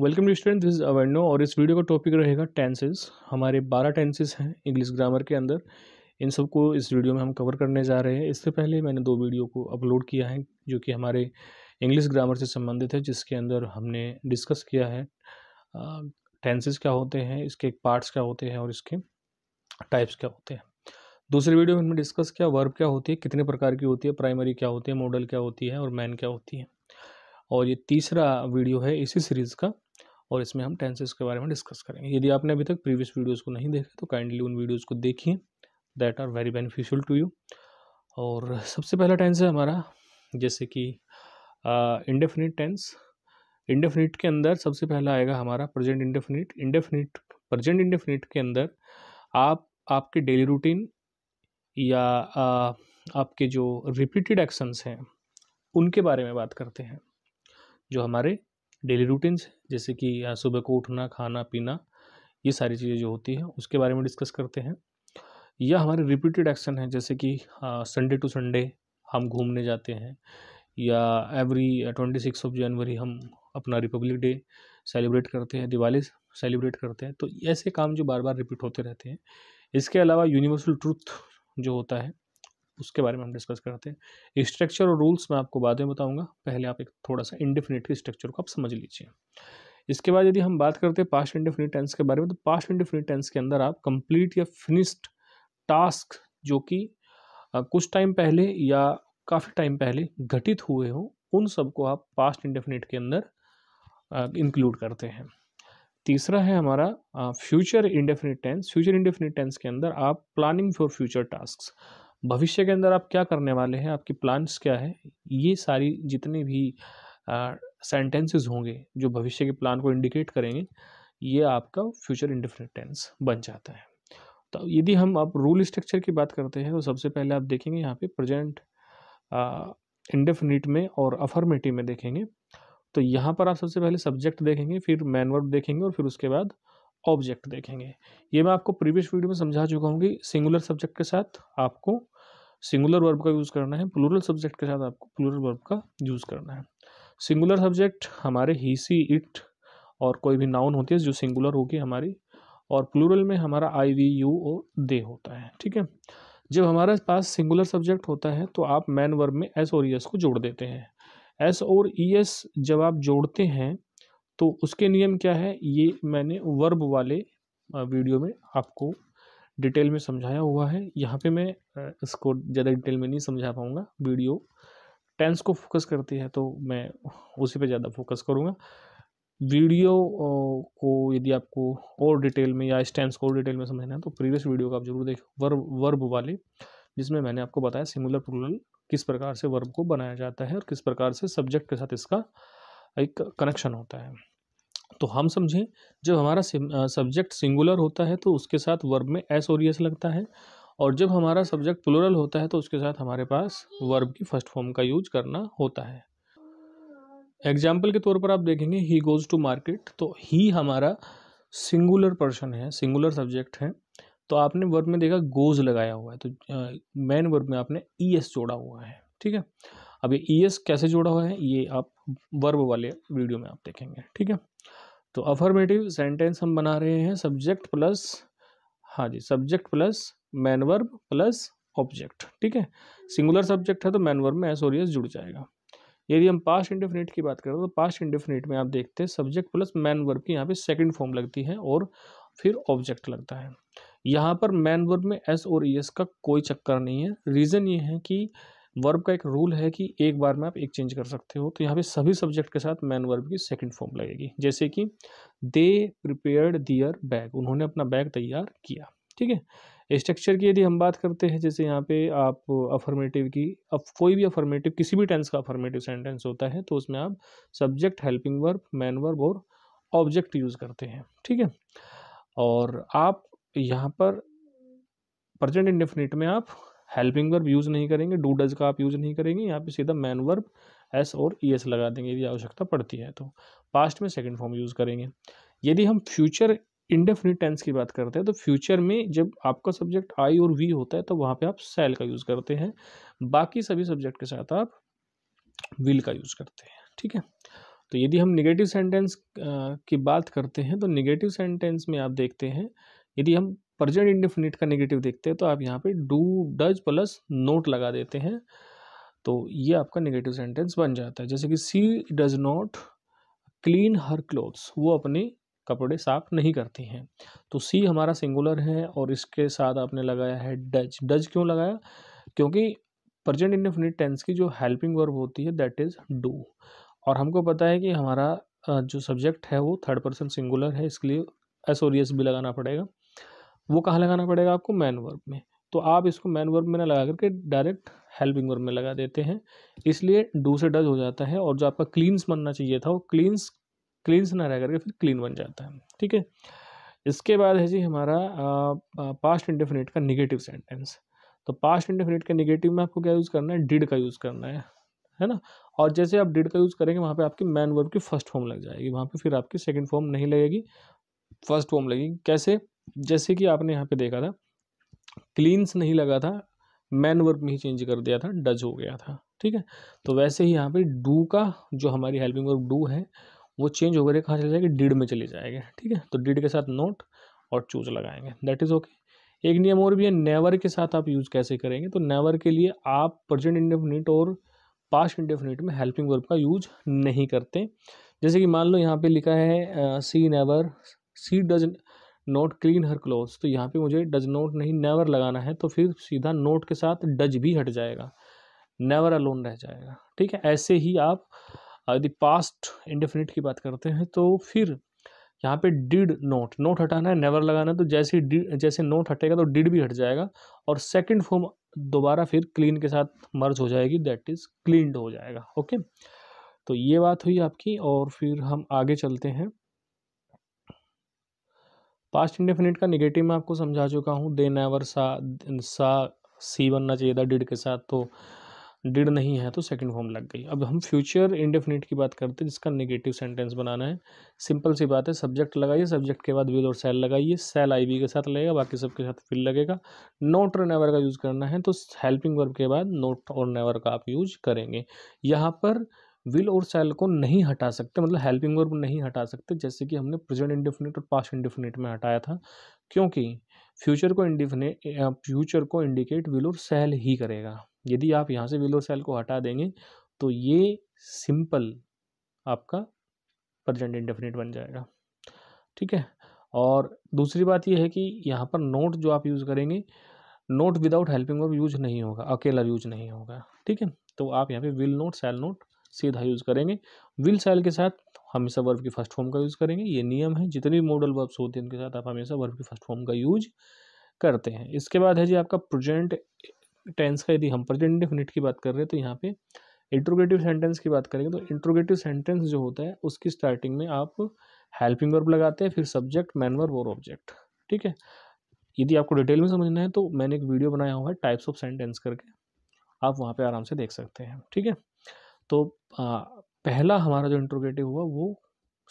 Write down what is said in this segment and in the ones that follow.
welcome to student this is अवर्नो और इस वीडियो का टॉपिक रहेगा टेंसेस हमारे बारह टेंसेस हैं इंग्लिश ग्रामर के अंदर इन सबको इस वीडियो में हम कवर करने जा रहे हैं इससे पहले मैंने दो वीडियो को अपलोड किया है जो कि हमारे इंग्लिश ग्रामर से संबंधित है जिसके अंदर हमने डिस्कस किया है टेंसेज़ क्या होते हैं इसके पार्ट्स क्या होते हैं और इसके टाइप्स क्या होते हैं दूसरे वीडियो में हमने डिस्कस किया वर्ब क्या होती है कितने प्रकार की होती है प्राइमरी क्या होती है मॉडल क्या होती है और मैन क्या होती है और ये तीसरा वीडियो है इसी सीरीज़ का और इसमें हम टेंसेस के बारे में डिस्कस करेंगे यदि आपने अभी तक प्रीवियस वीडियोज़ को नहीं देखा तो काइंडली उन वीडियोज़ को देखिए that are very beneficial to you और सबसे पहला टेंस है हमारा जैसे कि इंडेफिनिट टेंस इंडेफिनिट के अंदर सबसे पहला आएगा हमारा present indefinite indefinite present indefinite के अंदर आप आपके डेली रूटीन या आ, आपके जो रिपीटेड एक्शंस हैं उनके बारे में बात करते हैं जो हमारे डेली रूटीन्स जैसे कि सुबह को उठना खाना पीना ये सारी चीज़ें जो होती हैं उसके बारे में डिस्कस करते हैं या हमारे रिपीटेड एक्शन हैं जैसे कि संडे टू संडे हम घूमने जाते हैं या every twenty six of January हम अपना रिपब्लिक डे सेलिब्रेट करते हैं दिवाली सेलिब्रेट करते हैं तो ऐसे काम जो बार बार रिपीट होते रहते हैं इसके अलावा यूनिवर्सल ट्रूथ जो होता है उसके बारे में हम डिस्कस करते हैं स्ट्रक्चर और रूल्स मैं आपको बाद में बताऊंगा पहले आप एक थोड़ा सा इंडिफिनिट स्ट्रक्चर को आप समझ लीजिए इसके बाद यदि हम बात करते हैं पास्ट इंडिफिनिट टेंस के बारे में तो पास्ट इंडिफिनिट टेंस के अंदर आप कंप्लीट या फिनिश्ड टास्क जो कि कुछ टाइम पहले या काफ़ी टाइम पहले घटित हुए हों उन सबको आप पास्ट इंडिफिनिट के अंदर इंक्लूड करते हैं तीसरा है हमारा future indefinite tense future indefinite tense के अंदर आप प्लानिंग फॉर फ्यूचर टास्क भविष्य के अंदर आप क्या करने वाले हैं आपकी प्लान्स क्या है ये सारी जितने भी सेंटेंसेस होंगे जो भविष्य के प्लान को इंडिकेट करेंगे ये आपका फ्यूचर इंडिफिनिट टेंस बन जाता है तो यदि हम आप रूल स्ट्रक्चर की बात करते हैं तो सबसे पहले आप देखेंगे यहाँ पे प्रजेंट इंडेफिनिट में और अफर्मेटिव में देखेंगे तो यहाँ पर आप सबसे पहले सब्जेक्ट देखेंगे फिर मैनवर्ड देखेंगे और फिर उसके बाद ऑब्जेक्ट देखेंगे ये मैं आपको प्रीवियस वीडियो में समझा चुका हूँ कि सिंगुलर सब्जेक्ट के साथ आपको सिंगुलर वर्ब का यूज़ करना है प्लूरल सब्जेक्ट के साथ आपको प्लूरल वर्ब का यूज़ करना है सिंगुलर सब्जेक्ट हमारे ही सी इट और कोई भी नाउन होती है जो सिंगुलर होगी हमारी और प्लूरल में हमारा आई वी यू और दे होता है ठीक है जब हमारे पास सिंगुलर सब्जेक्ट होता है तो आप मैन वर्ब में एस और ई एस को जोड़ देते हैं एस और ई एस जब आप जोड़ते हैं तो उसके नियम क्या है ये मैंने वर्ब वाले वीडियो में आपको डिटेल में समझाया हुआ है यहाँ पे मैं इसको ज़्यादा डिटेल में नहीं समझा पाऊँगा वीडियो टेंस को फोकस करती है तो मैं उसी पे ज़्यादा फोकस करूँगा वीडियो को यदि आपको और डिटेल में या टेंस को और डिटेल में समझना है तो प्रीवियस वीडियो का आप जरूर देखो वर्ब वर्ब वाले जिसमें मैंने आपको बताया सिमुलर प्रोल किस प्रकार से वर्ब को बनाया जाता है और किस प्रकार से सब्जेक्ट के साथ इसका एक कनेक्शन होता है तो हम समझें जब हमारा सब्जेक्ट सिंगुलर होता है तो उसके साथ वर्ब में एस और एस लगता है और जब हमारा सब्जेक्ट प्लूरल होता है तो उसके साथ हमारे पास वर्ब की फर्स्ट फॉर्म का यूज करना होता है एग्जाम्पल के तौर पर आप देखेंगे ही गोज़ टू मार्केट तो ही हमारा सिंगुलर पर्सन है सिंगुलर सब्जेक्ट है तो आपने वर्ब में देखा गोज लगाया हुआ है तो मेन वर्ब में आपने ई एस जोड़ा हुआ है ठीक है अब ये ई एस कैसे जोड़ा हुआ है ये आप वर्ब वाले वीडियो में आप देखेंगे ठीक है तो अफर्मेटिव सेंटेंस हम बना रहे हैं सब्जेक्ट प्लस हाँ जी subject plus main verb plus object ठीक है सिंगुलर सब्जेक्ट है तो मैनवर्ब में एस और एस जुड़ जाएगा यदि हम पास्ट इंडेफिनिट की बात करें तो पास्ट इंडेफिनिट में आप देखते हैं सब्जेक्ट प्लस मैनवर्ब की यहाँ पे सेकंड फॉर्म लगती है और फिर ऑब्जेक्ट लगता है यहाँ पर मैनवर्ब में एस और ई e एस का कोई चक्कर नहीं है रीज़न ये है कि वर्ब का एक रूल है कि एक बार में आप एक चेंज कर सकते हो तो यहाँ पे सभी सब्जेक्ट के साथ मैन वर्ब की सेकंड फॉर्म लगेगी जैसे कि दे प्रिपेयर्ड दियर बैग उन्होंने अपना बैग तैयार किया ठीक है स्ट्रक्चर की यदि हम बात करते हैं जैसे यहाँ पे आप अफर्मेटिव की अब कोई भी अफर्मेटिव किसी भी टेंस का अफर्मेटिव सेंटेंस होता है तो उसमें आप subject helping verb main verb और ऑब्जेक्ट यूज़ करते हैं ठीक है और आप यहाँ पर प्रजेंट इंडेफिनिट में आप हेल्पिंग वर्ब यूज़ नहीं करेंगे डू डज का आप यूज़ नहीं करेंगे यहाँ पे सीधा मैन वर्ब एस और ई एस लगा देंगे यदि आवश्यकता पड़ती है तो पास्ट में सेकेंड फॉर्म यूज़ करेंगे यदि हम फ्यूचर इंडेफिनिट टेंस की बात करते हैं तो फ्यूचर में जब आपका सब्जेक्ट आई और वी होता है तो वहाँ पर आप सेल का यूज़ करते हैं बाकी सभी सब्जेक्ट के साथ आप विल का यूज़ करते हैं ठीक है तो यदि हम निगेटिव सेंटेंस की बात करते हैं तो निगेटिव सेंटेंस में आप देखते हैं यदि हम प्रजेंट इंडिफिनिट का नेगेटिव देखते हैं तो आप यहाँ पे डू डज प्लस नोट लगा देते हैं तो ये आपका नेगेटिव सेंटेंस बन जाता है जैसे कि she does not clean her clothes वो अपने कपड़े साफ नहीं करती हैं तो सी हमारा सिंगुलर है और इसके साथ आपने लगाया है डज डज क्यों लगाया क्योंकि प्रजेंट इंडिफिनिट टेंस की जो हेल्पिंग वर्ब होती है दैट इज़ डू और हमको पता है कि हमारा जो सब्जेक्ट है वो थर्ड पर्सन सिंगुलर है इसके लिए एस और एस भी लगाना पड़ेगा वो कहाँ लगाना पड़ेगा आपको मैन वर्ब में तो आप इसको मैन वर्ब में ना लगा करके डायरेक्ट हेल्पिंग वर्ब में लगा देते हैं इसलिए डू से डज हो जाता है और जो आपका क्लीन्स बनना चाहिए था वो क्लीन्स क्लीन्स ना रह करके फिर क्लीन बन जाता है ठीक है इसके बाद है जी हमारा पास्ट इंडेफिनिट का निगेटिव सेंटेंस तो पास्ट इंडेफिनिट के निगेटिव में आपको क्या यूज़ करना है डिड का यूज़ करना है है ना और जैसे आप डिड का यूज़ करेंगे वहाँ पे आपकी मैन वर्ब की फर्स्ट फॉर्म लग जाएगी वहाँ पे फिर आपकी सेकंड फॉर्म नहीं लगेगी फर्स्ट फॉर्म लगेगी कैसे जैसे कि आपने यहाँ पे देखा था क्लीन्स नहीं लगा था मैन वर्ब में ही चेंज कर दिया था डज हो गया था ठीक है तो वैसे ही यहाँ पे डू का जो हमारी हेल्पिंग वर्ब डू है वो चेंज होकर कहाँ चले जाएगा डिड में चले जाएंगे ठीक है तो डिड के साथ नोट और चूज लगाएंगे दैट इज़ ओके एक नियम और भी है नेवर के साथ आप यूज़ कैसे करेंगे तो नेवर के लिए आप प्रजेंट इंडेफिनिट और पास्ट इंडेफिनिट में हेल्पिंग वर्ब का यूज नहीं करते जैसे कि मान लो यहाँ पे लिखा है she never she does not clean her clothes तो यहाँ पे मुझे डज नोट नहीं नेवर लगाना है तो फिर सीधा नोट के साथ डज भी हट जाएगा नेवर अलोन रह जाएगा ठीक है ऐसे ही आप यदि पास्ट इंडेफिनिट की बात करते हैं तो फिर यहाँ पे डिड नोट नोट हटाना है नेवर लगाना है तो जैसे ही जैसे नोट हटेगा तो डिड भी हट जाएगा और सेकंड फॉर्म दोबारा फिर क्लीन के साथ मर्ज हो जाएगी दैट इज़ क्लीनड हो जाएगा ओके तो ये बात हुई आपकी और फिर हम आगे चलते हैं पास्ट इंडेफिनिट का निगेटिव मैं आपको समझा चुका हूँ दे नेवर सा सा सी बनना चाहिए था डिड के साथ तो डिड नहीं है तो सेकंड फॉर्म लग गई अब हम फ्यूचर इंडेफिनिट की बात करते हैं जिसका नेगेटिव सेंटेंस बनाना है सिंपल सी बात है सब्जेक्ट लगाइए सब्जेक्ट के बाद विल और सेल लगाइए सेल आई बी के साथ लगेगा बाकी सबके साथ फिल लगेगा नोट और नेवर का यूज़ करना है तो हेल्पिंग वर्ब के बाद नोट और नेवर का आप यूज करेंगे यहाँ पर विल और सेल को नहीं हटा सकते मतलब हेल्पिंग वर्ब नहीं हटा सकते जैसे कि हमने प्रेजेंट इंडिफिनिट और पास्ट इंडिफिनिट में हटाया था क्योंकि फ्यूचर को इंडिफिनिट फ्यूचर को इंडिकेट विल और सेल ही करेगा यदि आप यहाँ से विल और सेल को हटा देंगे तो ये सिंपल आपका प्रेजेंट इंडिफिनिट बन जाएगा ठीक है और दूसरी बात यह है कि यहाँ पर नोट जो आप यूज़ करेंगे not without helping verb use नहीं होगा अकेला यूज नहीं होगा ठीक है तो आप यहाँ पे विल नोट सेल नोट सीधा यूज़ करेंगे विल साइल के साथ हमेशा वर्ब की फर्स्ट फॉर्म का यूज़ करेंगे ये नियम है जितने भी मॉडल वर्ब्स होते हैं उनके साथ आप हमेशा वर्ब की फर्स्ट फॉर्म का यूज करते हैं इसके बाद है जी आपका प्रेजेंट टेंस का यदि हम प्रेजेंट डेफिनेट की बात कर रहे हैं तो यहाँ पे इंट्रोगेटिव सेंटेंस की बात करेंगे तो इंट्रोगेटिव सेंटेंस जो होता है उसकी स्टार्टिंग में आप हेल्पिंग वर्ब लगाते हैं फिर सब्जेक्ट मैन वर्ब और ऑब्जेक्ट ठीक है यदि आपको डिटेल में समझना है तो मैंने एक वीडियो बनाया हुआ है टाइप्स ऑफ सेंटेंस करके आप वहाँ पे आराम से देख सकते हैं ठीक है तो आ, पहला हमारा जो इंट्रोगेटिव हुआ वो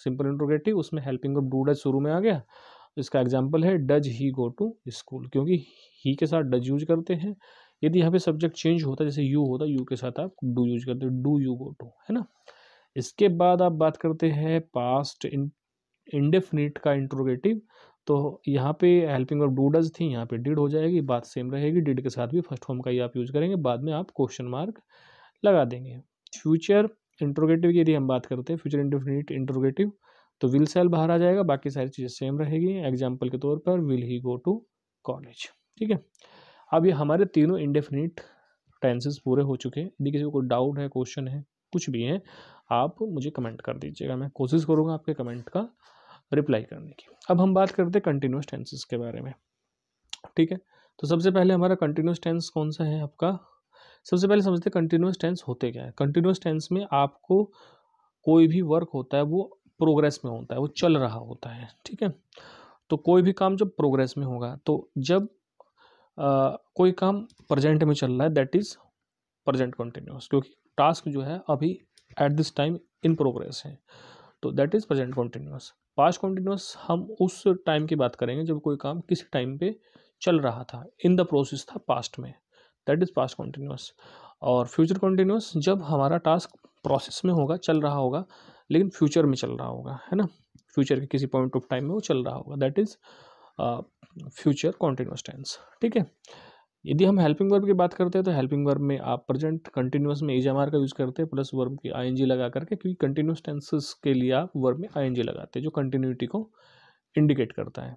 सिंपल इंट्रोगेटिव उसमें हेल्पिंग ऑफ डू डज शुरू में आ गया इसका एग्जाम्पल है does he go to school क्योंकि ही के साथ डज यूज करते हैं यदि यहाँ पे सब्जेक्ट चेंज होता जैसे यू होता यू के साथ आप डू यूज करते डू यू गो टू है ना इसके बाद आप बात करते हैं पास्ट इंडेफिनिट का इंट्रोगेटिव तो यहाँ पे हेल्पिंग ऑफ डू डज थी यहाँ पे डिड हो जाएगी बात सेम रहेगी डिड के साथ भी फर्स्ट फॉर्म का ही आप यूज करेंगे बाद में आप क्वेश्चन मार्क लगा देंगे फ्यूचर इंट्रोगेटिव की यदि हम बात करते हैं फ्यूचर इंडिफिनिट इंट्रोगेटिव तो विल सेल बाहर आ जाएगा बाकी सारी चीज़ें सेम रहेगी एग्जाम्पल के तौर पर will he go to college ठीक है अब ये हमारे तीनों इंडेफिनिट टेंसेस पूरे हो चुके हैं यदि किसी को कोई डाउट है क्वेश्चन है कुछ भी है आप मुझे कमेंट कर दीजिएगा मैं कोशिश करूँगा आपके कमेंट का रिप्लाई करने की अब हम बात करते हैं कंटिन्यूस टेंसेस के बारे में ठीक है तो सबसे पहले हमारा कंटिन्यूस टेंस कौन सा है आपका सबसे पहले समझते हैं कंटिन्यूस टेंस होते क्या है कंटिन्यूस टेंस में आपको कोई भी वर्क होता है वो प्रोग्रेस में होता है वो चल रहा होता है ठीक है तो कोई भी काम जब प्रोग्रेस में होगा तो जब आ, कोई काम प्रजेंट में चल रहा है दैट इज़ प्रजेंट कंटिन्यूस क्योंकि टास्क जो है अभी at this time in progress है तो that is present continuous past continuous हम उस टाइम की बात करेंगे जब कोई काम किसी टाइम पे चल रहा था इन द प्रोसेस था पास्ट में दैट इज़ पास्ट कॉन्टीन्यूस और फ्यूचर कॉन्टीन्यूस जब हमारा टास्क प्रोसेस में होगा चल रहा होगा लेकिन फ्यूचर में चल रहा होगा है ना फ्यूचर के किसी पॉइंट ऑफ टाइम में वो चल रहा होगा that is future continuous tense ठीक है यदि हम हेल्पिंग वर्ब की बात करते हैं तो हेल्पिंग वर्ब में आप प्रेजेंट कंटिन्यूस में एज का यूज़ करते हैं प्लस वर्ब की आई लगा करके क्योंकि कंटिन्यूस टेंसेस के लिए आप वर्ब में आई लगाते हैं जो कंटिन्यूटी को इंडिकेट करता है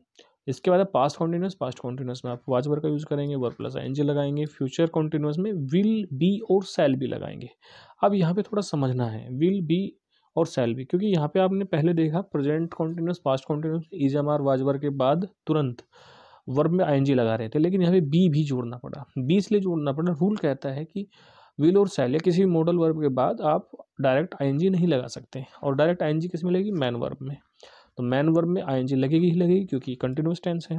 इसके बाद पास्ट कॉन्टिन्यूस पास्ट कॉन्टिन्यूस में आप वाच का यूज़ करेंगे वर्क प्लस एन लगाएंगे फ्यूचर कॉन्टिन्यूस में विल बी और सेल भी लगाएंगे अब यहाँ पे थोड़ा समझना है विल बी और सेल भी क्योंकि यहाँ पे आपने पहले देखा present continuous past continuous is am are was were के बाद तुरंत वर्ब में आई लगा रहे थे लेकिन यहाँ पे बी भी जोड़ना पड़ा बी इसलिए जोड़ना पड़ा रूल कहता है कि विल और सेल या किसी भी मॉडल वर्ब के बाद आप डायरेक्ट आई नहीं लगा सकते और डायरेक्ट आई किस में लगेगी मैन वर्ब में तो मैन वर्ब में आईएनजी लगेगी ही लगेगी क्योंकि कंटिन्यूस टेंस है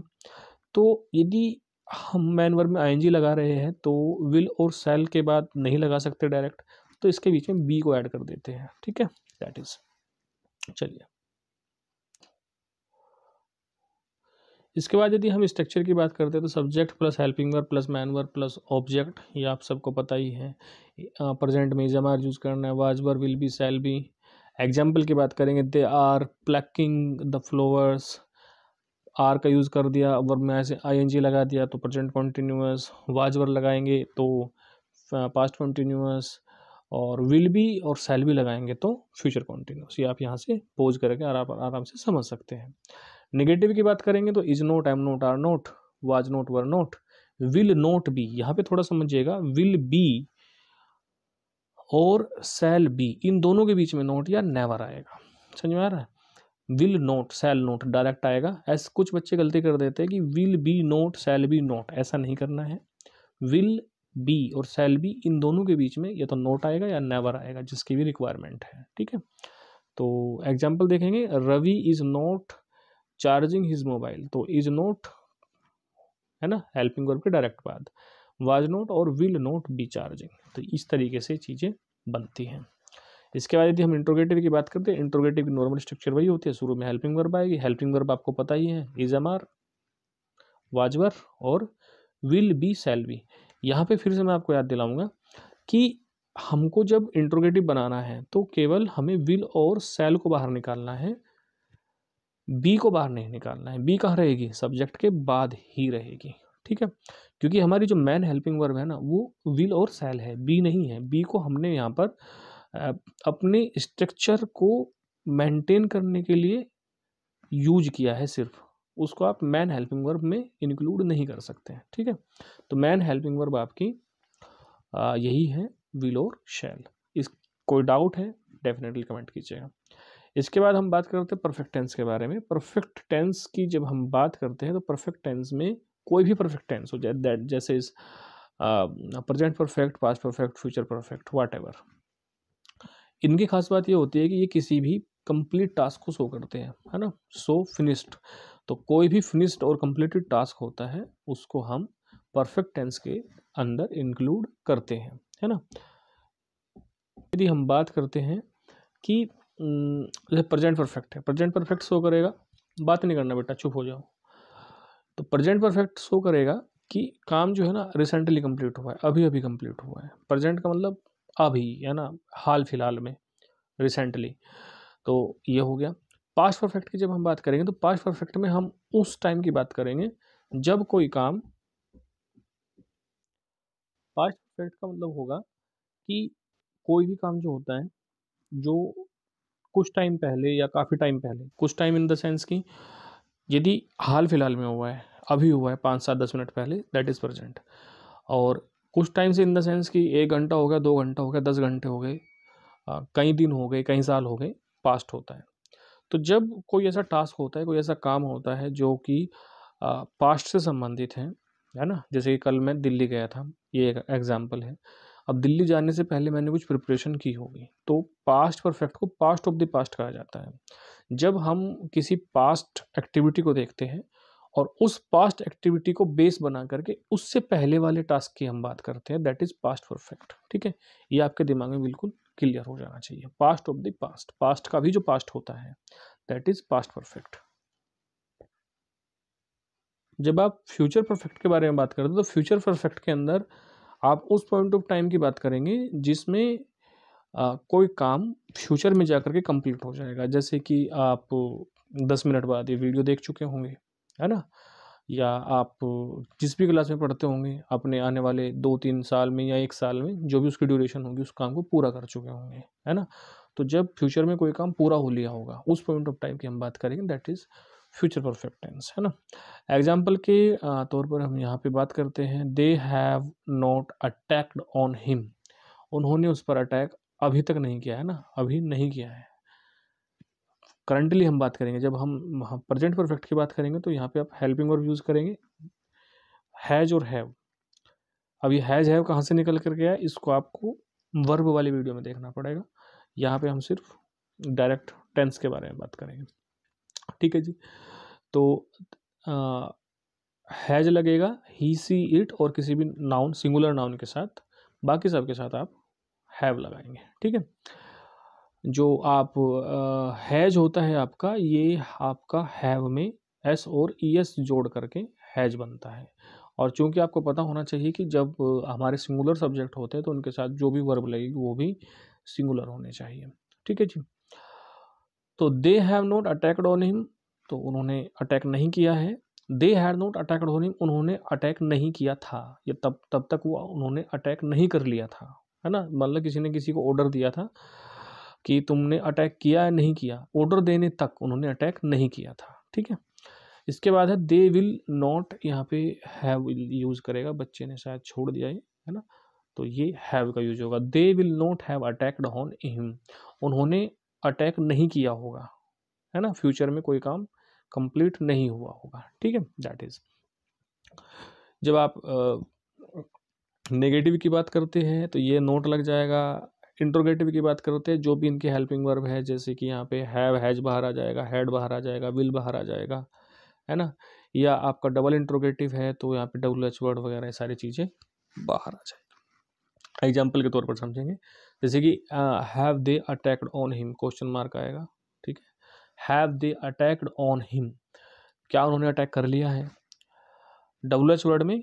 तो यदि हम मैन वर्ब में आईएनजी लगा रहे हैं तो विल और सेल के बाद नहीं लगा सकते डायरेक्ट तो इसके बीच में बी को ऐड कर देते हैं ठीक है दैट इज चलिए इसके बाद यदि हम स्ट्रक्चर की बात करते हैं तो subject plus helping verb plus main verb plus object ये आप सबको पता ही है प्रेजेंट में जमार यूज़ करना है was verb will be shall be example की बात करेंगे they are plucking the flowers are का यूज़ कर दिया वर्ब में ऐसे आई एन जी लगा दिया तो प्रजेंट कॉन्टीन्यूस वाज वर्ब लगाएंगे तो पास्ट uh, कॉन्टीन्यूस और विल बी और सेल भी लगाएंगे तो फ्यूचर कॉन्टीन्यूस ये आप यहाँ से पोज करके आराम आराम से समझ सकते हैं निगेटिव की बात करेंगे तो is not am not are not was not were not will not be यहाँ पे थोड़ा समझिएगा विल बी और सेल बी इन दोनों के बीच में नोट या नेवर आएगा समझ में आ रहा है will not shall not direct आएगा ऐसे कुछ बच्चे गलती कर देते हैं कि will be not shall be not ऐसा नहीं करना है विल बी और सेल बी इन दोनों के बीच में या तो नोट आएगा या नेवर आएगा जिसकी भी रिक्वायरमेंट है ठीक है तो एग्जाम्पल देखेंगे Ravi is not charging his mobile तो इज़ नॉट है ना हेल्पिंग वर्ब के डायरेक्ट बाद वाज नोट और विल नोट बी चार्जिंग तो इस तरीके से चीज़ें बनती हैं इसके बाद यदि हम इंट्रोगेटिव की बात करते हैं इंट्रोगेटिव की नॉर्मल स्ट्रक्चर वही होती है शुरू में हेल्पिंग वर्ब आएगी हेल्पिंग वर्ब आपको पता ही है इज एम आर वाजवर और विल बी सेल बी यहाँ पे फिर से मैं आपको याद दिलाऊंगा कि हमको जब इंट्रोगेटिव बनाना है तो केवल हमें विल और सेल को बाहर निकालना है बी को बाहर नहीं निकालना है बी कहाँ रहेगी सब्जेक्ट के बाद ही रहेगी ठीक है क्योंकि हमारी जो मैन हेल्पिंग वर्ब है ना वो विल और सेल है बी नहीं है बी को हमने यहाँ पर अपने स्ट्रक्चर को मेंटेन करने के लिए यूज किया है सिर्फ उसको आप मैन हेल्पिंग वर्ब में इंक्लूड नहीं कर सकते हैं ठीक है तो मैन हेल्पिंग वर्ब आपकी आ, यही है विल और शैल इस कोई डाउट है डेफिनेटली कमेंट कीजिएगा इसके बाद हम बात करते हैं परफेक्ट टेंस के बारे में परफेक्ट टेंस की जब हम बात करते हैं तो परफेक्ट टेंस में कोई भी परफेक्ट टेंस हो जाए दैट जैसे is present perfect past perfect future perfect what इनकी खास बात ये होती है कि ये किसी भी कंप्लीट टास्क को शो करते हैं है ना सो फिनिश्ड तो कोई भी फिनिश्ड और कंप्लीटेड टास्क होता है उसको हम परफेक्ट टेंस के अंदर इंक्लूड करते हैं है ना यदि हम बात करते हैं कि जैसे प्रेजेंट परफेक्ट है प्रेजेंट परफेक्ट शो करेगा बात नहीं करना बेटा चुप हो जाओ तो प्रजेंट परफेक्ट शो करेगा कि काम जो है ना रिसेंटली कंप्लीट हुआ है अभी अभी कंप्लीट हुआ है प्रजेंट का मतलब अभी है ना हाल फिलहाल में रिसेंटली तो ये हो गया पास्ट परफेक्ट की जब हम बात करेंगे तो पास्ट परफेक्ट में हम उस टाइम की बात करेंगे जब कोई काम पास्ट परफेक्ट का मतलब होगा कि कोई भी काम जो होता है जो कुछ टाइम पहले या काफ़ी टाइम पहले कुछ टाइम इन द सेंस की यदि हाल फिलहाल में हुआ है अभी हुआ है पाँच सात दस मिनट पहले दैट इज़ प्रजेंट और कुछ टाइम से इन द सेंस कि एक घंटा हो गया दो घंटा हो गया दस घंटे हो गए कई दिन हो गए कई साल हो गए पास्ट होता है तो जब कोई ऐसा टास्क होता है कोई ऐसा काम होता है जो कि पास्ट से संबंधित है है ना जैसे कि कल मैं दिल्ली गया था ये एक एग्ज़ाम्पल है अब दिल्ली जाने से पहले मैंने कुछ प्रिपरेशन की होगी तो पास्ट परफेक्ट को पास्ट ऑफ द पास्ट कहा जाता है जब हम किसी पास्ट एक्टिविटी को देखते हैं और उस पास्ट एक्टिविटी को बेस बना करके उससे पहले वाले टास्क की हम बात करते हैं दैट इज़ पास्ट परफेक्ट ठीक है ये आपके दिमाग में बिल्कुल क्लियर हो जाना चाहिए past of the past past का भी जो पास्ट होता है दैट इज़ पास्ट परफेक्ट जब आप फ्यूचर परफेक्ट के बारे में बात करते हो तो फ्यूचर परफेक्ट के अंदर आप उस पॉइंट ऑफ टाइम की बात करेंगे जिसमें आ, कोई काम फ्यूचर में जा के कंप्लीट हो जाएगा जैसे कि आप दस मिनट बाद ये वीडियो देख चुके होंगे है ना या आप जिस भी क्लास में पढ़ते होंगे अपने आने वाले दो तीन साल में या एक साल में जो भी उसकी ड्यूरेशन होगी उस काम को पूरा कर चुके होंगे है ना तो जब फ्यूचर में कोई काम पूरा हो लिया होगा उस पॉइंट ऑफ टाइम की हम बात करेंगे that is future perfect tense है ना एग्जाम्पल के तौर पर हम यहाँ पे बात करते हैं they have not attacked on him उन्होंने उस पर अटैक अभी तक नहीं किया है ना अभी नहीं किया है करंटली हम बात करेंगे जब हम प्रेजेंट परफेक्ट की बात करेंगे तो यहाँ पे आप हेल्पिंग और यूज़ करेंगे हैज़ और हैव अब ये हैज़ हैव कहाँ से निकल कर गया इसको आपको वर्ब वाली वीडियो में देखना पड़ेगा यहाँ पे हम सिर्फ डायरेक्ट टेंस के बारे में बात करेंगे ठीक है जी तो हैज लगेगा ही सी इट और किसी भी नाउन सिंगुलर नाउन के साथ बाकी सब के साथ आप हैव लगाएंगे ठीक है जो आप हैज होता है आपका ये आपका हैव में एस और ई एस जोड़ करके हैज बनता है और चूंकि आपको पता होना चाहिए कि जब हमारे सिंगुलर सब्जेक्ट होते हैं तो उनके साथ जो भी वर्ब लगेगी वो भी सिंगुलर होने चाहिए ठीक है जी तो they have not attacked on him तो उन्होंने अटैक नहीं किया है they had not attacked on him उन्होंने अटैक नहीं किया था ये तब तब तक वो उन्होंने अटैक नहीं कर लिया था है ना मतलब किसी ने किसी को ऑर्डर दिया था कि तुमने अटैक किया या नहीं किया ऑर्डर देने तक उन्होंने अटैक नहीं किया था ठीक है इसके बाद है दे विल नॉट यहाँ पे हैव यूज़ करेगा बच्चे ने शायद छोड़ दिया ये है ना तो ये हैव का यूज होगा they will not have attacked on him उन्होंने अटैक नहीं किया होगा है ना फ्यूचर में कोई काम कंप्लीट नहीं हुआ होगा ठीक है दैट इज जब आप नेगेटिव की बात करते हैं तो ये नोट लग जाएगा इंट्रोगेटिव की बात करते हैं जो भी इनके हेल्पिंग वर्ब है जैसे कि यहाँ पे हैव हैज बाहर आ जाएगा हैड बाहर आ जाएगा विल बाहर आ जाएगा है ना या आपका डबल इंट्रोगेटिव है तो यहाँ पे डब्ल्यू एच वर्ड वगैरह सारी चीज़ें बाहर आ जाएगी एग्जाम्पल के तौर पर समझेंगे जैसे कि have they attacked on him question mark आएगा ठीक है हैव दे अटैक्ड ऑन हिम क्या उन्होंने अटैक कर लिया है डब्ल्यू एच वर्ड में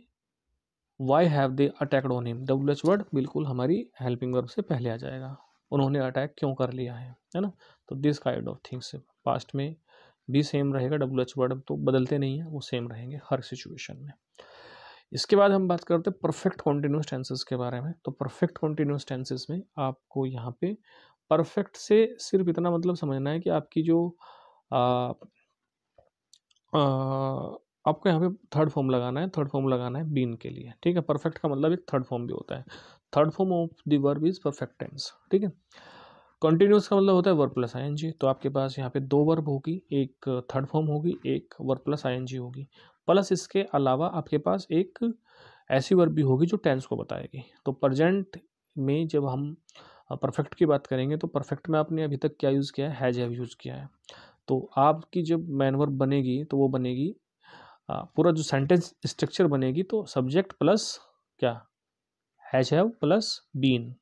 why have they attacked on him W H word बिल्कुल हमारी हेल्पिंग वर्ब से पहले आ जाएगा उन्होंने अटैक क्यों कर लिया है है ना तो this kind of things past में भी सेम रहेगा डब्ल्यू एच वर्ड तो बदलते नहीं हैं वो सेम रहेंगे हर सिचुएशन में इसके बाद हम बात करते हैं परफेक्ट कॉन्टीन्यूस टेंसेस के बारे में तो परफेक्ट कॉन्टीन्यूस टेंसेस में आपको यहाँ पे परफेक्ट से सिर्फ इतना मतलब समझना है कि आपकी जो आ, आ, आपको यहाँ पे थर्ड फॉर्म लगाना है थर्ड फॉर्म लगाना है बीन के लिए ठीक है परफेक्ट का मतलब एक थर्ड फॉर्म भी होता है third form of the verb is perfect tense ठीक है कंटिन्यूस का मतलब होता है वर्ब प्लस आई तो आपके पास यहाँ पे दो वर्ब होगी एक थर्ड फॉर्म होगी एक वर्ब प्लस आई होगी प्लस इसके अलावा आपके पास एक ऐसी वर्ब भी होगी जो टेंस को बताएगी तो प्रजेंट में जब हम परफेक्ट की बात करेंगे तो परफेक्ट में आपने अभी तक क्या यूज़ किया है हैज हैव यूज़ किया है तो आपकी जब मैन वर्ब बनेगी तो वो बनेगी पूरा जो सेंटेंस स्ट्रक्चर बनेगी तो सब्जेक्ट प्लस क्या has have plus been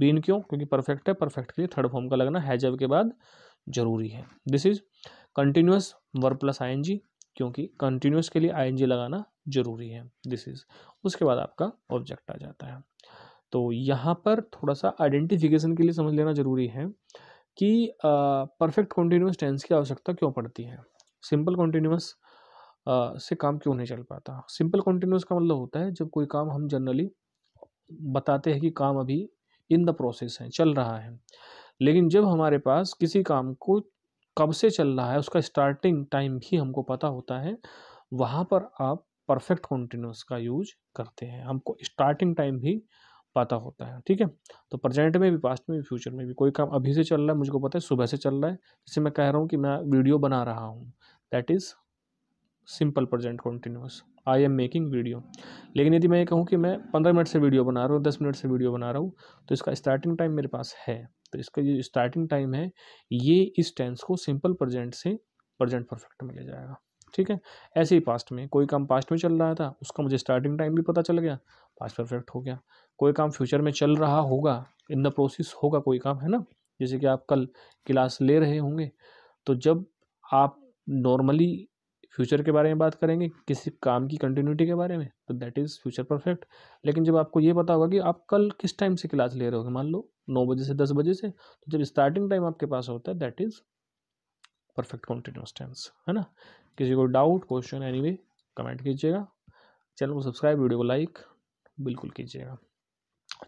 been क्यों क्योंकि परफेक्ट है परफेक्ट के लिए थर्ड फॉर्म का लगना हैज हैव के बाद जरूरी है this is continuous verb plus I N G क्योंकि कंटिन्यूस के लिए आई लगाना ज़रूरी है दिस इज़ उसके बाद आपका ऑब्जेक्ट आ जाता है तो यहाँ पर थोड़ा सा आइडेंटिफिकेशन के लिए समझ लेना ज़रूरी है कि परफेक्ट कॉन्टीन्यूस टेंस की आवश्यकता क्यों पड़ती है सिंपल कॉन्टीन्यूस से काम क्यों नहीं चल पाता सिंपल कंटिन्यूस का मतलब होता है जब कोई काम हम जनरली बताते हैं कि काम अभी इन द प्रोसेस है चल रहा है लेकिन जब हमारे पास किसी काम को कब से चल रहा है उसका स्टार्टिंग टाइम भी हमको पता होता है वहाँ पर आप परफेक्ट कॉन्टीन्यूस का यूज करते हैं हमको स्टार्टिंग टाइम भी पता होता है ठीक है तो प्रेजेंट में भी पास्ट में भी फ्यूचर में भी कोई काम अभी से चल रहा है मुझको पता है सुबह से चल रहा है जैसे मैं कह रहा हूँ कि मैं वीडियो बना रहा हूँ that is simple present continuous I am making video लेकिन यदि मैं ये कहूँ कि मैं पंद्रह मिनट से वीडियो बना रहा हूँ दस मिनट से वीडियो बना रहा हूँ तो इसका स्टार्टिंग टाइम मेरे पास है तो इसका जो स्टार्टिंग टाइम है ये इस टेंस को सिंपल प्रजेंट से प्रजेंट परफेक्ट में ले जाएगा ठीक है ऐसे ही पास्ट में कोई काम पास्ट में चल रहा था उसका मुझे स्टार्टिंग टाइम भी पता चल गया पास्ट परफेक्ट हो गया कोई काम फ्यूचर में चल रहा होगा इन द प्रोसेस होगा कोई काम है ना जैसे कि आप कल क्लास ले रहे होंगे तो जब आप नॉर्मली फ्यूचर के बारे में बात करेंगे किसी काम की कंटिन्यूटी के बारे में तो दैट इज़ फ्यूचर परफेक्ट लेकिन जब आपको ये पता होगा कि आप कल किस टाइम से क्लास ले रहे हो मान लो नौ बजे से दस बजे से तो जब स्टार्टिंग टाइम आपके पास होता है that is perfect continuous tense है ना किसी को डाउट क्वेश्चन एनी कमेंट कीजिएगा चैनल को सब्सक्राइब वीडियो को लाइक बिल्कुल कीजिएगा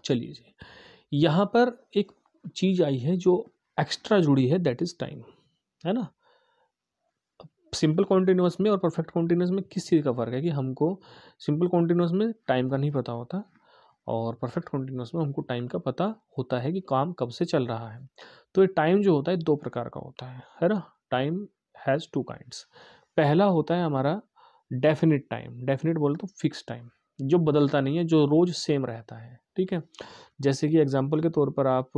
चलिए जी यहाँ पर एक चीज़ आई है जो एक्स्ट्रा जुड़ी है दैट इज़ टाइम है ना सिंपल कॉन्टीन्यूस में और परफेक्ट कॉन्टीन्यूस में किस चीज़ का फ़र्क है कि हमको सिंपल कॉन्टीन्यूस में टाइम का नहीं पता होता और परफेक्ट कॉन्टिन्यूस में हमको टाइम का पता होता है कि काम कब से चल रहा है तो ये टाइम जो होता है दो प्रकार का होता है है ना टाइम हैज़ टू काइंड्स पहला होता है हमारा डेफिनेट टाइम डेफिनेट बोले तो फिक्स टाइम जो बदलता नहीं है जो रोज़ सेम रहता है ठीक है जैसे कि एग्जांपल के तौर पर आप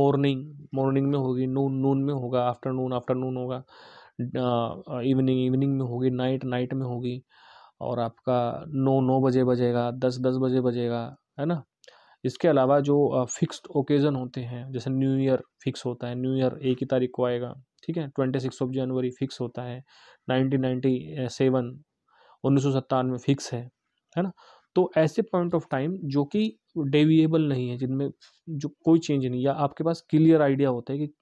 मॉर्निंग मॉर्निंग में होगी नून नून में होगा आफ्टरनून आफ्टरनून होगा इवनिंग इवनिंग में होगी नाइट नाइट में होगी और आपका नौ नौ बजे बजेगा दस दस बजे बजेगा है ना इसके अलावा जो फिक्स्ड ओकेज़न होते हैं जैसे न्यू ईयर फिक्स होता है न्यू ईयर एक ही तारीख को आएगा ठीक है twenty six of January fix होता है नाइनटीन नाइन्टी सेवन उन्नीस सौ सत्तानवे फिक्स है है ना तो ऐसे पॉइंट ऑफ टाइम जो कि डेविएबल नहीं है जिनमें जो कोई चेंज नहीं या आपके पास क्लियर आइडिया होता है कि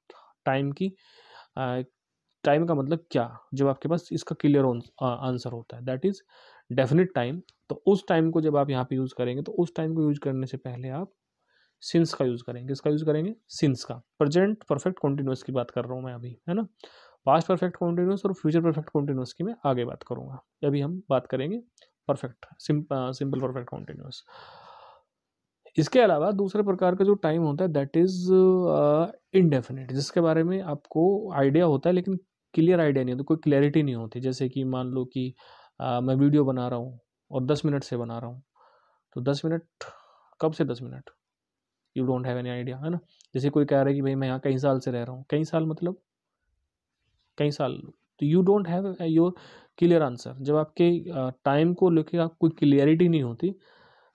टाइम की टाइम का मतलब क्या जब आपके पास इसका क्लियर आंसर होता है दैट इज़ डेफिनेट टाइम तो उस टाइम को जब आप यहाँ पे यूज़ करेंगे तो उस टाइम को यूज़ करने से पहले आप सिंस का यूज़ करेंगे इसका यूज़ करेंगे सिंस का प्रेजेंट परफेक्ट कॉन्टीन्यूस की बात कर रहा हूँ मैं अभी है ना पास्ट परफेक्ट कॉन्टीन्यूस और फ्यूचर परफेक्ट कॉन्टीन्यूस की मैं आगे बात करूँगा अभी हम बात करेंगे परफेक्ट सिंपल परफेक्ट कॉन्टीन्यूस इसके अलावा दूसरे प्रकार का जो टाइम होता है दैट इज़ इनडेफिनेट जिसके बारे में आपको आइडिया होता है लेकिन क्लियर आइडिया नहीं होता तो कोई क्लैरिटी नहीं होती जैसे कि मान लो कि आ, मैं वीडियो बना रहा हूँ और दस मिनट से बना रहा हूँ तो दस मिनट कब से दस minute you don't have any idea है ना जैसे कोई कह रहा है कि भाई मैं यहाँ कई साल से रह रहा हूँ कई साल मतलब कई साल तो you don't have your clear answer जब आपके टाइम को लेकर आप कोई क्लियरिटी नहीं होती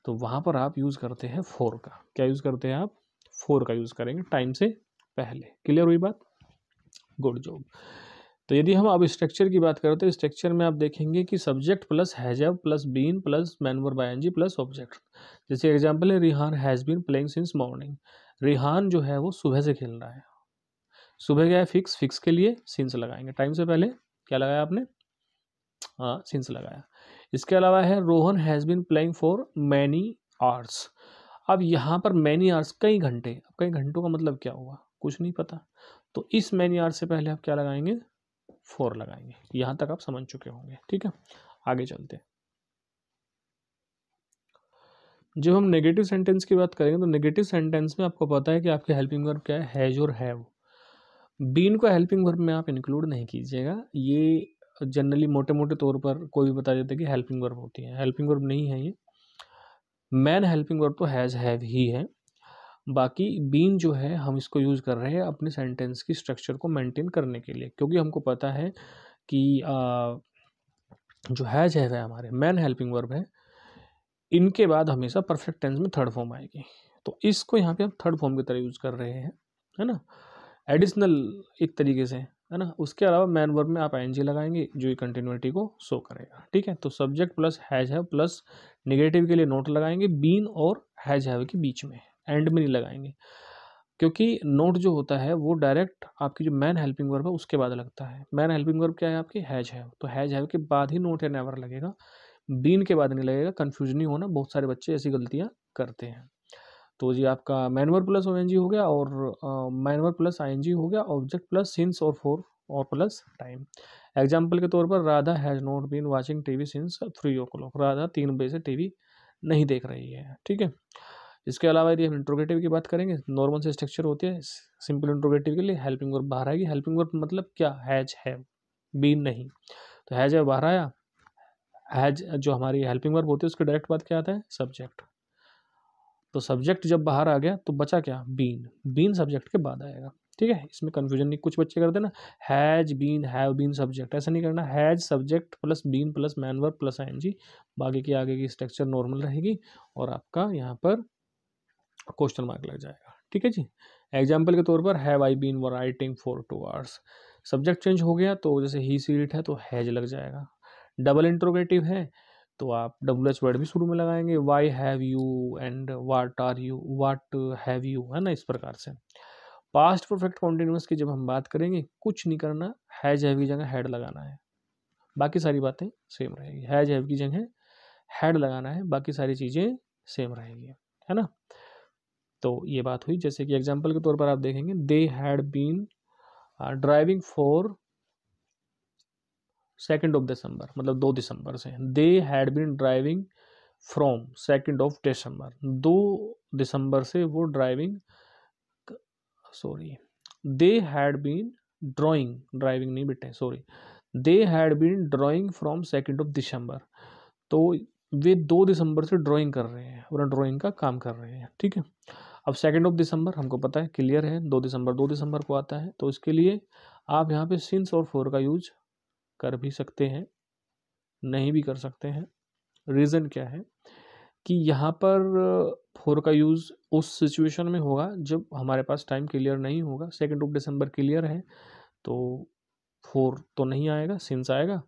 तो वहाँ पर आप यूज़ करते हैं फोर का क्या यूज़ करते हैं आप फोर का यूज़ करेंगे टाइम से पहले क्लियर हुई बात गुड जॉब तो यदि हम अब स्ट्रक्चर की बात करें तो स्ट्रक्चर में आप देखेंगे कि subject plus have plus been plus main verb बायजी प्लस ऑब्जेक्ट जैसे एग्जाम्पल है Rihan has been playing since morning Rihan जो है वो सुबह से खेल रहा है सुबह गया फिक्स फिक्स के लिए सिंस लगाएंगे टाइम से पहले क्या लगाया आपने हाँ सिंस लगाया इसके अलावा है Rohan has been playing for many hours अब यहाँ पर मैनी आर्ट्स कई घंटे अब कई घंटों का मतलब क्या हुआ कुछ नहीं पता तो इस मैनी आर्ट से पहले आप क्या लगाएंगे फोर लगाएंगे यहाँ तक आप समझ चुके होंगे ठीक है आगे चलते जब हम नेगेटिव सेंटेंस की बात करेंगे तो नेगेटिव सेंटेंस में आपको पता है कि आपके हेल्पिंग वर्ब क्या है हैज और हैव बीन को हेल्पिंग वर्ब में आप इंक्लूड नहीं कीजिएगा ये जनरली मोटे मोटे तौर पर कोई भी बता देता है कि हेल्पिंग वर्ब होती है हेल्पिंग वर्ब नहीं है ये मैन हेल्पिंग वर्ब तो हैज़ हैव ही है बाकी बीन जो है हम इसको यूज़ कर रहे हैं अपने सेंटेंस की स्ट्रक्चर को मेंटेन करने के लिए क्योंकि हमको पता है कि आ, जो हैज है वह हमारे मैन हेल्पिंग वर्ब है इनके बाद हमेशा परफेक्ट टेंस में थर्ड फॉर्म आएगी तो इसको यहाँ पे हम थर्ड फॉर्म की तरह यूज़ कर रहे हैं है ना एडिशनल एक तरीके से है ना उसके अलावा मैन वर्ब में आप एन लगाएंगे जो कंटिन्यूटी को शो करेगा ठीक है तो subject plus has have plus negative के लिए नोट लगाएंगे बीन और हैज हैव के बीच में एंड में नहीं लगाएंगे क्योंकि नोट जो होता है वो डायरेक्ट आपकी जो मैन हेल्पिंग वर्ब है उसके बाद लगता है मैन हेल्पिंग वर्ब क्या है आपकी हैज है तो हैज हैव के बाद ही नोट या नेवर लगेगा बीन के बाद नहीं लगेगा कन्फ्यूज नहीं होना बहुत सारे बच्चे ऐसी गलतियाँ करते हैं तो जी आपका मैनवर प्लस ओ हो गया और मैनवर प्लस आई हो गया ऑब्जेक्ट प्लस सिंस और फोर और प्लस टाइम एग्जाम्पल के तौर पर Radha has not been watching TV since three o'clock Radha तीन बजे से टीवी नहीं देख रही है ठीक है इसके अलावा यदि हम इंट्रोगेटिव की बात करेंगे नॉर्मल से स्ट्रक्चर होती है सिंपल इंट्रोगेटिव के लिए हेल्पिंग वर्ब बाहर आएगी हेल्पिंग वर्ब मतलब क्या हैज है बीन नहीं तो हैज है बाहर आया हैज जो हमारी हेल्पिंग वर्ब होती है उसके डायरेक्ट बात क्या आता है सब्जेक्ट तो सब्जेक्ट जब बाहर आ गया तो बचा क्या बीन बीन सब्जेक्ट के बाद आएगा ठीक है इसमें कन्फ्यूजन नहीं कुछ बच्चे करते ना has been have been subject ऐसा नहीं करना has subject plus been plus main verb plus I बाकी की आगे की स्ट्रक्चर नॉर्मल रहेगी और आपका यहाँ पर क्वेश्चन मार्क लग जाएगा ठीक है जी एग्जाम्पल के तौर पर have I been writing for two hours subject change हो गया तो जैसे ही सीरीट है तो हैज लग जाएगा डबल इंट्रोगेटिव है तो आप डब्ल्यू एच वर्ड भी शुरू में लगाएंगे why have you and what are you what have you है ना इस प्रकार से पास्ट परफेक्ट कॉन्टिन्यूस की जब हम बात करेंगे कुछ नहीं करना हैज हैव की जगह हेड लगाना है बाकी सारी बातें सेम रहेगी हैज हैव की जगह हेड लगाना है बाकी सारी चीज़ें सेम रहेगी है ना तो ये बात हुई जैसे कि एग्जाम्पल के तौर पर आप देखेंगे they had been driving for second of December मतलब दो दिसंबर से they had been driving from second of December दो दिसंबर से वो driving sorry they had been drawing driving नहीं बेटे sorry they had been drawing from second of December तो वे दो दिसंबर से ड्राइंग कर रहे हैं अपना ड्राइंग का काम कर रहे हैं ठीक है अब सेकेंड ऑफ दिसंबर हमको पता है क्लियर है दो दिसंबर दो दिसंबर को आता है तो इसके लिए आप यहाँ पे सिंस और फोर का यूज कर भी सकते हैं नहीं भी कर सकते हैं रीज़न क्या है कि यहाँ पर फोर uh, का यूज़ उस सिचुएशन में होगा जब हमारे पास टाइम क्लियर नहीं होगा सेकेंड ऑफ दिसंबर क्लियर है तो फोर तो नहीं आएगा सिंस आएगा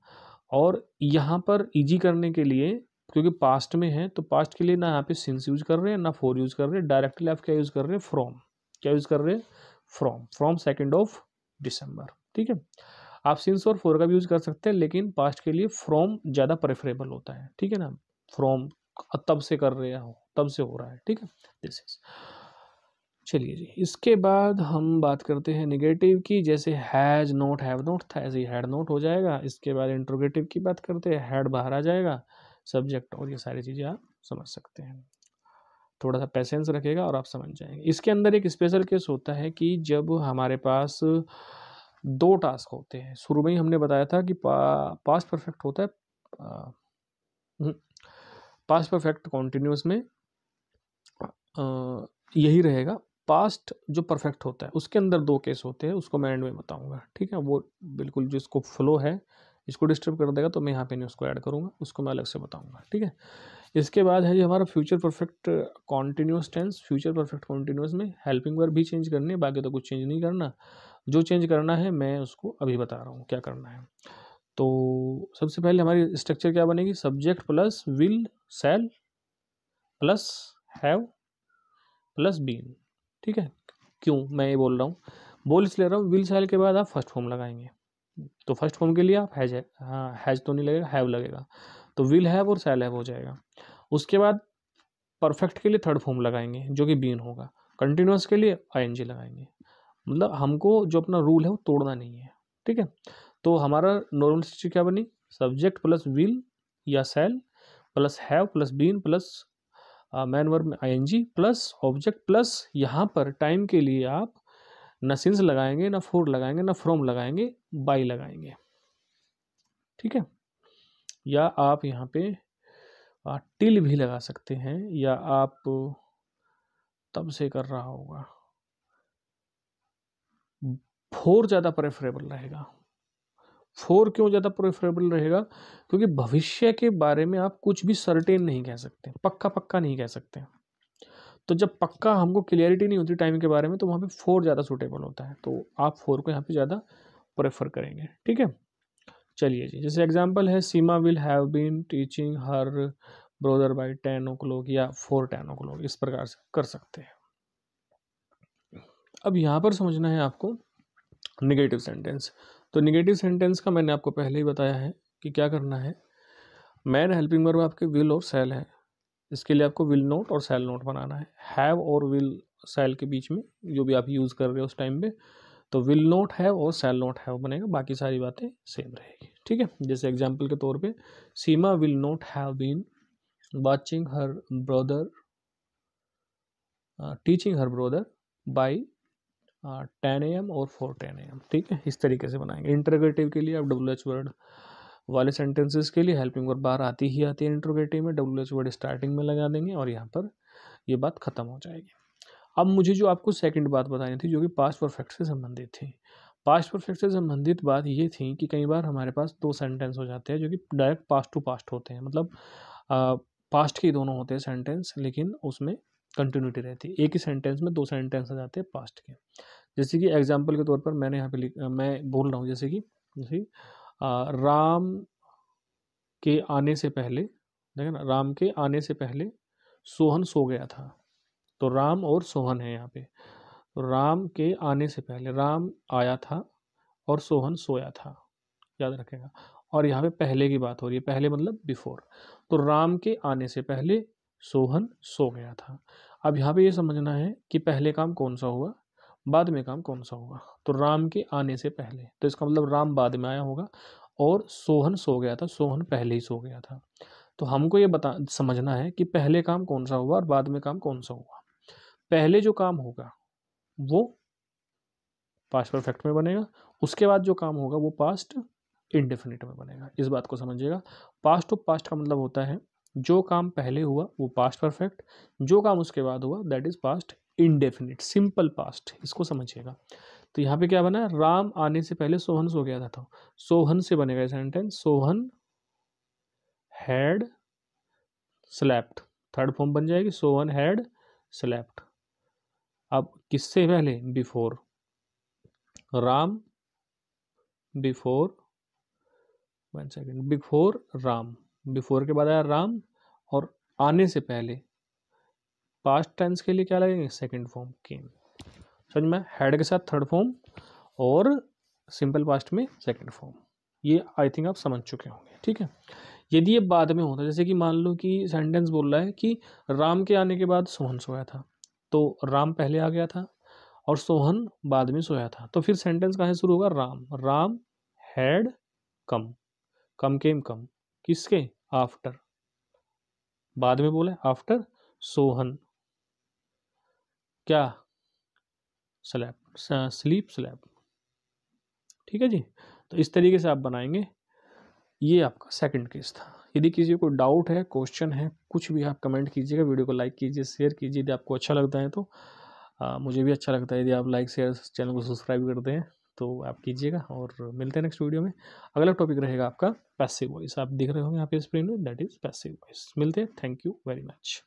और यहाँ पर इजी करने के लिए क्योंकि पास्ट में है तो पास्ट के लिए ना यहाँ पे सिंस यूज कर रहे हैं ना फोर यूज कर रहे हैं डायरेक्टली आप क्या यूज कर रहे हैं फ्रॉम क्या यूज कर रहे हैं from from second of December ठीक है आप सिंस और फोर का भी यूज कर सकते हैं लेकिन पास्ट के लिए फ्रॉम ज़्यादा प्रेफरेबल होता है ठीक है ना फ्रॉम तब से कर रहे हो तब से हो रहा है ठीक है दिस इज चलिए जी इसके बाद हम बात करते हैं निगेटिव की जैसे हैज़ नोट हैव नोट था ऐसे ही हैड नोट हो जाएगा इसके बाद इंट्रोगेटिव की बात करते हैं हैड बाहर आ जाएगा सब्जेक्ट और ये सारी चीज़ें आप समझ सकते हैं थोड़ा सा पैसेंस रखेगा और आप समझ जाएंगे इसके अंदर एक स्पेशल केस होता है कि जब हमारे पास दो टास्क होते हैं शुरू में ही हमने बताया था कि पा, पास्ट परफेक्ट होता है हम्म, पास्ट परफेक्ट कॉन्टीन्यूस में आ, यही रहेगा पास्ट जो परफेक्ट होता है उसके अंदर दो केस होते हैं उसको मैं एंड में बताऊंगा ठीक है वो बिल्कुल जिसको फ्लो है इसको डिस्टर्ब कर देगा तो मैं यहाँ पे नहीं उसको ऐड करूँगा उसको मैं अलग से बताऊँगा ठीक है इसके बाद है जी हमारा future perfect continuous tense future perfect continuous में हेल्पिंग वर्ग भी चेंज करनी है बाकी तो कुछ चेंज नहीं करना जो चेंज करना है मैं उसको अभी बता रहा हूँ क्या करना है तो सबसे पहले हमारी स्ट्रक्चर क्या बनेगी subject plus will shall plus have plus been ठीक है क्यों मैं ये बोल रहा हूँ बोल इसलिए रहा हूँ विल सेल के बाद आप फर्स्ट फॉर्म लगाएंगे तो फर्स्ट फॉर्म के लिए आप हैज है, हाँ हैज तो नहीं लगेगा हैव लगेगा तो विल हैव और सेल हैव हो जाएगा उसके बाद परफेक्ट के लिए थर्ड फॉर्म लगाएंगे जो कि बीन होगा कंटिन्यूस के लिए आई लगाएंगे मतलब हमको जो अपना रूल है वो तोड़ना नहीं है ठीक है तो हमारा नॉर्मल स्ट्रक्चर क्या बनी सब्जेक्ट प्लस विल या shall plus have plus been plus main verb में आई प्लस ऑब्जेक्ट प्लस यहाँ पर टाइम के लिए आप ना सिंस लगाएंगे ना फोर लगाएंगे ना फ्रॉम लगाएंगे बाई लगाएंगे ठीक है या आप यहाँ पे टिल भी लगा सकते हैं या आप तब से कर रहा होगा फोर ज़्यादा प्रेफरेबल रहेगा फोर क्यों ज़्यादा प्रेफरेबल रहेगा क्योंकि भविष्य के बारे में आप कुछ भी सर्टेन नहीं कह सकते पक्का पक्का नहीं कह सकते हैं तो जब पक्का हमको क्लियरिटी नहीं होती टाइम के बारे में तो वहाँ पे फोर ज़्यादा सूटेबल होता है तो आप फोर को यहाँ पे ज़्यादा प्रेफर करेंगे ठीक है चलिए जी जैसे एग्जाम्पल है Seema will have been teaching her brother by ten o'clock या फोर टेन ओ क्लॉक इस प्रकार से कर सकते हैं अब यहाँ पर समझना है आपको निगेटिव सेंटेंस तो निगेटिव सेंटेंस का मैंने आपको पहले ही बताया है कि क्या करना है मैन हेल्पिंग वर्ब आपके विल और सेल है इसके लिए आपको विल नोट और सेल नोट बनाना है हैव और विल सेल के बीच में जो भी आप यूज़ कर रहे हो उस टाइम पे तो विल नोट हैव और सेल नोट हैव बनेगा बाकी सारी बातें सेम रहेगी ठीक है जैसे एग्जाम्पल के तौर पे Seema will not have been watching her brother teaching her brother by ten M और फोर टेन ए एम ठीक है इस तरीके से बनाएंगे इंटरग्रेटिव के लिए आप डब्ल्यू एच वर्ड वाले सेंटेंसेस के लिए हेल्पिंग वर्ब बार आती ही आती है इंट्रोगेटिव में डब्ल्यू एच वर्ड स्टार्टिंग में लगा देंगे और यहाँ पर ये बात ख़त्म हो जाएगी अब मुझे जो आपको सेकंड बात बतानी थी जो कि पास्ट परफेक्ट से संबंधित थी पास्ट परफेक्ट से संबंधित बात ये थी कि कई बार हमारे पास दो सेंटेंस हो जाते हैं जो कि डायरेक्ट पास्ट टू पास्ट होते हैं मतलब पास्ट के दोनों होते हैं सेंटेंस लेकिन उसमें कंटिन्यूटी रहती है एक ही सेंटेंस में दो सेंटेंस आ जाते हैं पास्ट के जैसे कि एग्जाम्पल के तौर पर मैंने यहाँ पे मैं बोल रहा हूँ जैसे कि जैसे राम के आने से पहले देखें ना राम के आने से पहले सोहन सो गया था तो राम और सोहन है यहाँ पे तो राम के आने से पहले राम आया था और सोहन सोया था याद रखेगा और यहाँ पे पहले की बात हो रही है पहले मतलब बिफोर तो राम के आने से पहले सोहन सो गया था अब यहाँ पे ये समझना है कि पहले काम कौन सा हुआ बाद में काम कौन सा होगा तो राम के आने से पहले तो इसका मतलब राम बाद में आया होगा और सोहन सो गया था सोहन पहले ही सो गया था तो हमको ये बता समझना है कि पहले काम कौन सा हुआ और बाद में काम कौन सा हुआ पहले जो काम होगा वो पास्ट परफेक्ट में बनेगा उसके बाद जो काम होगा वो पास्ट इनडेफिनेट में बनेगा इस बात को समझिएगा पास्ट ऑफ पास्ट का मतलब होता है जो काम पहले हुआ वो पास्ट परफेक्ट जो काम उसके बाद हुआ that is past indefinite simple past इसको समझिएगा तो यहाँ पे क्या बना है राम आने से पहले सोहन सो गया था, तो सोहन से बनेगा sentence Sohan had slapped third form बन जाएगी सोहन हैड स्लैप्ड अब किससे पहले before Ram before one second before Ram before के बाद आया राम और आने से पहले पास्ट टेंस के लिए क्या लगेंगे सेकंड फॉर्म केम समझ में हेड के साथ थर्ड फॉर्म और सिंपल पास्ट में सेकंड फॉर्म ये आई थिंक आप समझ चुके होंगे ठीक है यदि ये बाद में होता जैसे कि मान लो कि सेंटेंस बोल रहा है कि राम के आने के बाद सोहन सोया था तो राम पहले आ गया था और सोहन बाद में सोया था तो फिर सेंटेंस कहाँ से शुरू होगा Ram Ram had come come came come किसके आफ्टर बाद में बोले आफ्टर सोहन क्या स्लैब स्लीप स्लैब ठीक है जी तो इस तरीके से आप बनाएंगे ये आपका सेकंड केस था यदि किसी को डाउट है क्वेश्चन है कुछ भी आप कमेंट कीजिएगा वीडियो को लाइक कीजिए शेयर कीजिए यदि आपको अच्छा लगता है तो आ, मुझे भी अच्छा लगता है यदि आप लाइक शेयर चैनल को सब्सक्राइब करते हैं तो आप कीजिएगा और मिलते हैं नेक्स्ट वीडियो में अगला टॉपिक रहेगा आपका पैसिव वॉइस आप देख रहे होंगे यहाँ पे स्क्रीन में दैट इज़ पैसिव वॉइस मिलते हैं थैंक यू वेरी मच